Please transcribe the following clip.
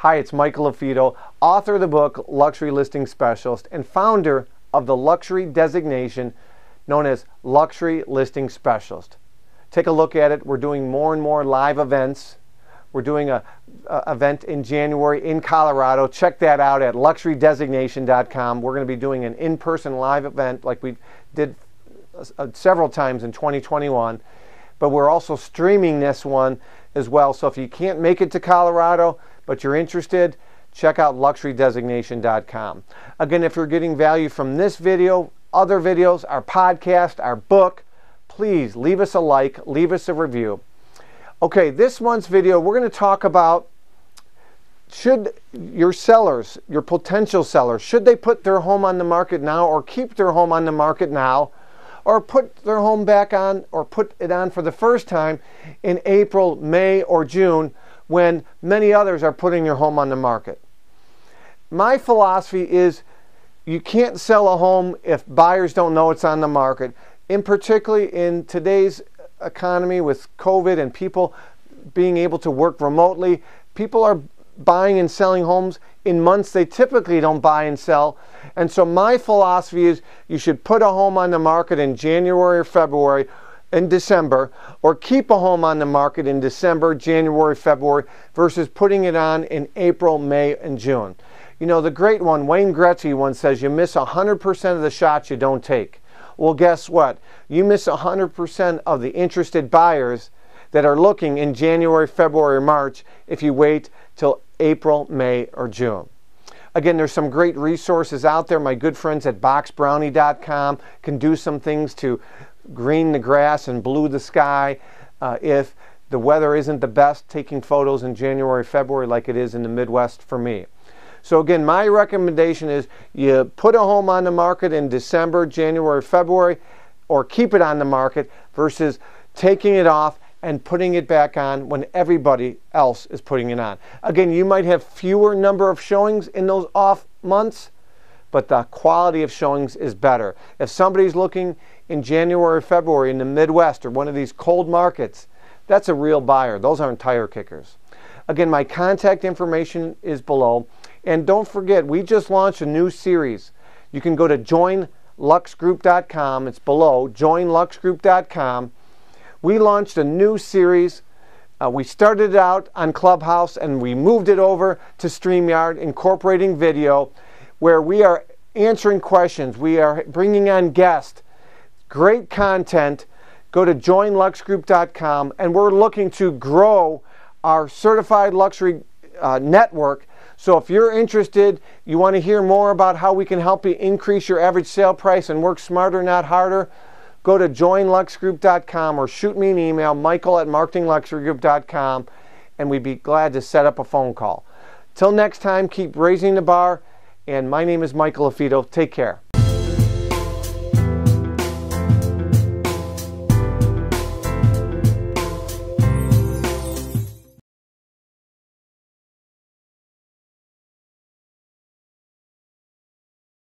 Hi, it's Michael Lafito, author of the book Luxury Listing Specialist and founder of the luxury designation known as Luxury Listing Specialist. Take a look at it. We're doing more and more live events. We're doing a, a event in January in Colorado. Check that out at luxurydesignation.com. We're going to be doing an in-person live event like we did uh, uh, several times in 2021 but we're also streaming this one as well. So if you can't make it to Colorado, but you're interested, check out luxurydesignation.com. Again, if you're getting value from this video, other videos, our podcast, our book, please leave us a like, leave us a review. Okay, this month's video, we're going to talk about should your sellers, your potential sellers, should they put their home on the market now or keep their home on the market now or put their home back on or put it on for the first time in April, May, or June when many others are putting their home on the market. My philosophy is you can't sell a home if buyers don't know it's on the market. In particularly in today's economy with COVID and people being able to work remotely, people are buying and selling homes in months they typically don't buy and sell. And so my philosophy is you should put a home on the market in January or February in December or keep a home on the market in December, January, February versus putting it on in April, May, and June. You know, the great one, Wayne Gretzky, one says you miss 100% of the shots you don't take. Well, guess what? You miss 100% of the interested buyers that are looking in January, February, or March if you wait till April, May, or June. Again, there's some great resources out there. My good friends at boxbrownie.com can do some things to green the grass and blue the sky. Uh, if the weather isn't the best, taking photos in January, February, like it is in the Midwest for me. So again, my recommendation is you put a home on the market in December, January, February, or keep it on the market versus taking it off and putting it back on when everybody else is putting it on. Again, you might have fewer number of showings in those off months, but the quality of showings is better. If somebody's looking in January, February in the Midwest or one of these cold markets, that's a real buyer. Those aren't tire kickers. Again, my contact information is below. And don't forget, we just launched a new series. You can go to joinluxgroup.com. It's below, joinluxgroup.com. We launched a new series. Uh, we started it out on Clubhouse and we moved it over to StreamYard, incorporating video where we are answering questions, we are bringing on guests, great content. Go to joinluxgroup.com, and we're looking to grow our certified luxury uh, network. So if you're interested, you want to hear more about how we can help you increase your average sale price and work smarter, not harder, go to joinluxgroup.com or shoot me an email, michael at marketingluxurygroup.com, and we'd be glad to set up a phone call. Till next time, keep raising the bar and my name is Michael Afito. Take care.